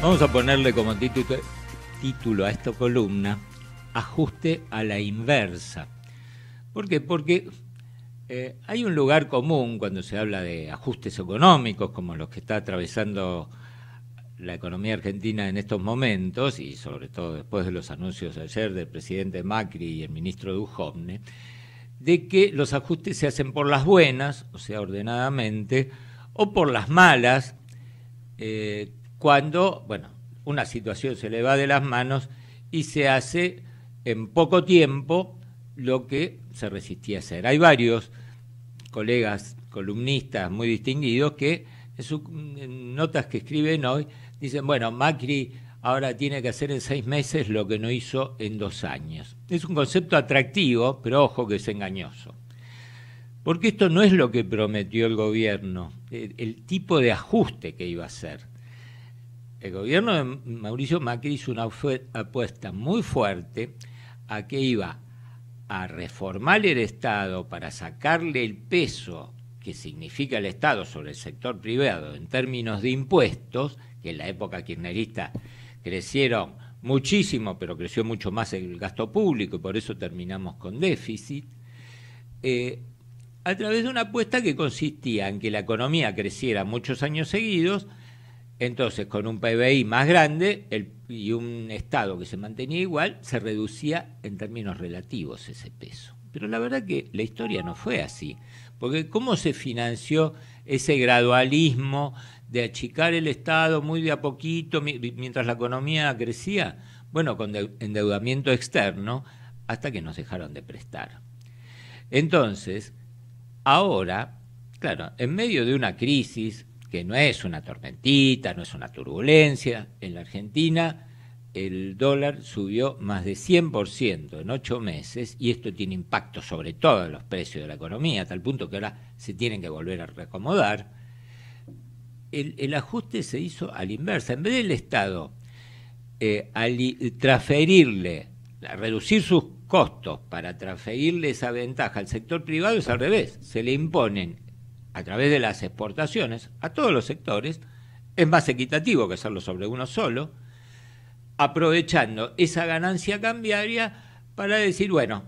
Vamos a ponerle como título, a esta columna, ajuste a la inversa. ¿Por qué? Porque eh, hay un lugar común cuando se habla de ajustes económicos, como los que está atravesando la economía argentina en estos momentos, y sobre todo después de los anuncios ayer del presidente Macri y el ministro Dujovne, de que los ajustes se hacen por las buenas, o sea, ordenadamente, o por las malas, eh, cuando, bueno, una situación se le va de las manos y se hace en poco tiempo lo que se resistía a hacer. Hay varios colegas columnistas muy distinguidos que en sus notas que escriben hoy dicen, bueno, Macri ahora tiene que hacer en seis meses lo que no hizo en dos años. Es un concepto atractivo, pero ojo que es engañoso. Porque esto no es lo que prometió el gobierno, el tipo de ajuste que iba a hacer el gobierno de Mauricio Macri hizo una apuesta muy fuerte a que iba a reformar el Estado para sacarle el peso que significa el Estado sobre el sector privado en términos de impuestos, que en la época kirchnerista crecieron muchísimo, pero creció mucho más el gasto público y por eso terminamos con déficit, eh, a través de una apuesta que consistía en que la economía creciera muchos años seguidos, entonces, con un PBI más grande y un Estado que se mantenía igual, se reducía en términos relativos ese peso. Pero la verdad que la historia no fue así, porque cómo se financió ese gradualismo de achicar el Estado muy de a poquito mientras la economía crecía, bueno, con endeudamiento externo, hasta que nos dejaron de prestar. Entonces, ahora, claro, en medio de una crisis que no es una tormentita, no es una turbulencia. En la Argentina el dólar subió más de 100% en ocho meses y esto tiene impacto sobre todos los precios de la economía, a tal punto que ahora se tienen que volver a reacomodar. El, ajuste se hizo al la inversa. En vez del Estado eh, al transferirle, a reducir sus costos para transferirle esa ventaja al sector privado, es al revés. Se le imponen a través de las exportaciones a todos los sectores, es más equitativo que hacerlo sobre uno solo, aprovechando esa ganancia cambiaria para decir, bueno,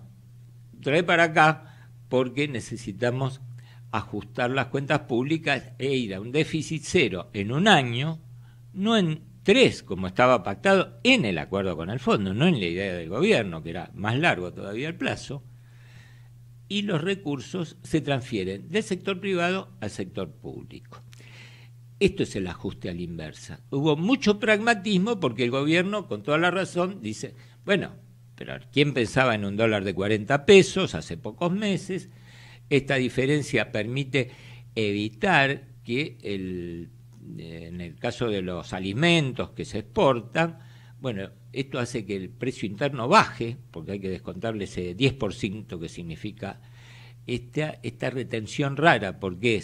trae para acá porque necesitamos ajustar las cuentas públicas e ir a un déficit cero en un año, no en tres, como estaba pactado en el acuerdo con el fondo, no en la idea del gobierno, que era más largo todavía el plazo, y los recursos se transfieren del sector privado al sector público. Esto es el ajuste a la inversa. Hubo mucho pragmatismo porque el gobierno, con toda la razón, dice, bueno, pero ¿quién pensaba en un dólar de 40 pesos hace pocos meses? Esta diferencia permite evitar que en el caso de los alimentos que se exportan, bueno, esto hace que el precio interno baje, porque hay que descontarle ese 10% que significa esta, retención rara, porque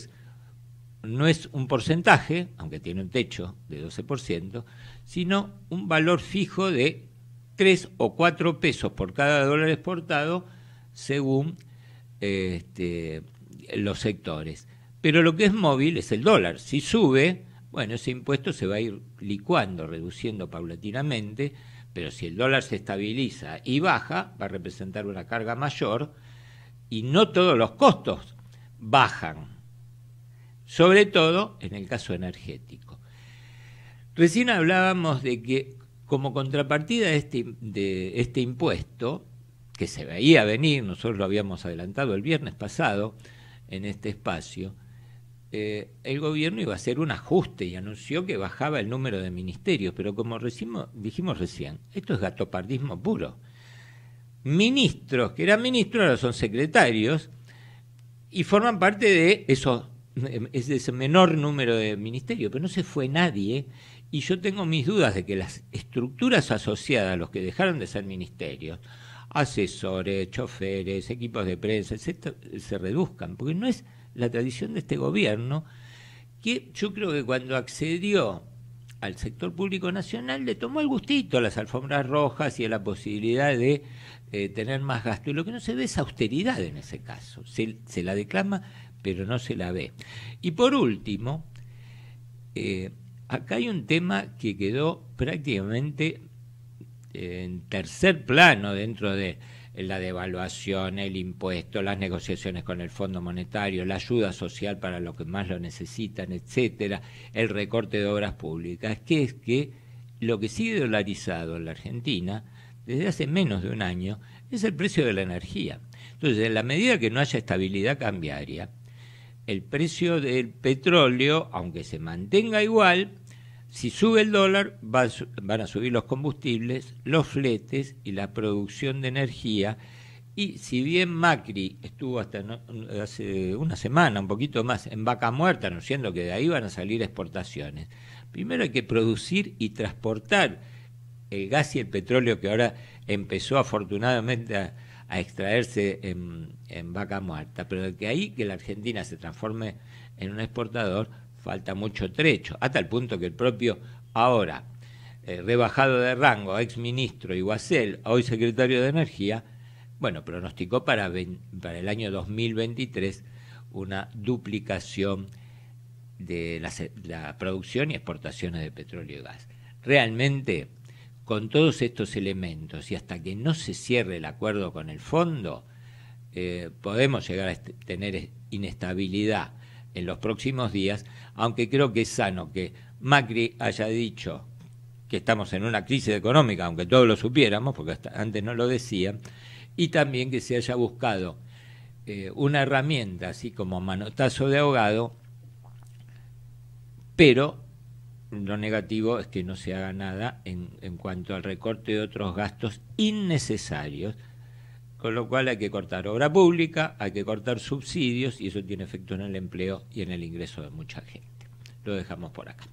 no es un porcentaje, aunque tiene un techo de 12%, sino un valor fijo de 3 o 4 pesos por cada dólar exportado según este, los sectores. Pero lo que es móvil es el dólar. Si sube, bueno, ese impuesto se va a ir licuando, reduciendo paulatinamente, pero si el dólar se estabiliza y baja, va a representar una carga mayor y no todos los costos bajan, sobre todo en el caso energético. Recién hablábamos de que como contrapartida de este, de este impuesto, que se veía venir, nosotros lo habíamos adelantado el viernes pasado en este espacio, eh, el gobierno iba a hacer un ajuste y anunció que bajaba el número de ministerios, pero como dijimos recién, esto es gatopardismo puro. Ministros, que eran ministros, ahora son secretarios, y forman parte de es ese menor número de ministerios, pero no se fue nadie. Y yo tengo mis dudas de que las estructuras asociadas a los que dejaron de ser ministerios, asesores, choferes, equipos de prensa, etc se reduzcan, porque no es la tradición de este gobierno, que yo creo que cuando accedió al sector público nacional le tomó el gustito a las alfombras rojas y a la posibilidad de eh, tener más gasto. Y lo que no se ve es austeridad en ese caso. Se, la declama, pero no se la ve. Y por último, eh, acá hay un tema que quedó prácticamente eh, en tercer plano dentro de la devaluación, el impuesto, las negociaciones con el Fondo Monetario, la ayuda social para los que más lo necesitan, etcétera, el recorte de obras públicas, que es que lo que sigue dolarizado en la Argentina desde hace menos de un año es el precio de la energía. Entonces, en la medida que no haya estabilidad cambiaria, el precio del petróleo, aunque se mantenga igual, si sube el dólar, van a subir los combustibles, los fletes y la producción de energía. Y si bien Macri estuvo hasta hace una semana, un poquito más, en vaca muerta, siendo que de ahí van a salir exportaciones, primero hay que producir y transportar el gas y el petróleo que ahora empezó afortunadamente a, extraerse en, en vaca muerta. Pero de que ahí que la Argentina se transforme en un exportador, falta mucho trecho, hasta el punto que el propio ahora eh, rebajado de rango, ex ministro Iguacel, hoy secretario de Energía, bueno, pronosticó para, el año 2023 una duplicación de la, producción y exportaciones de petróleo y gas. Realmente, con todos estos elementos y hasta que no se cierre el acuerdo con el fondo, eh, podemos llegar a tener inestabilidad en los próximos días, aunque creo que es sano que Macri haya dicho que estamos en una crisis económica, aunque todos lo supiéramos, porque antes no lo decían, y también que se haya buscado eh, una herramienta, así como manotazo de ahogado, pero lo negativo es que no se haga nada en cuanto al recorte de otros gastos innecesarios con lo cual hay que cortar obra pública, hay que cortar subsidios y eso tiene efecto en el empleo y en el ingreso de mucha gente. Lo dejamos por acá.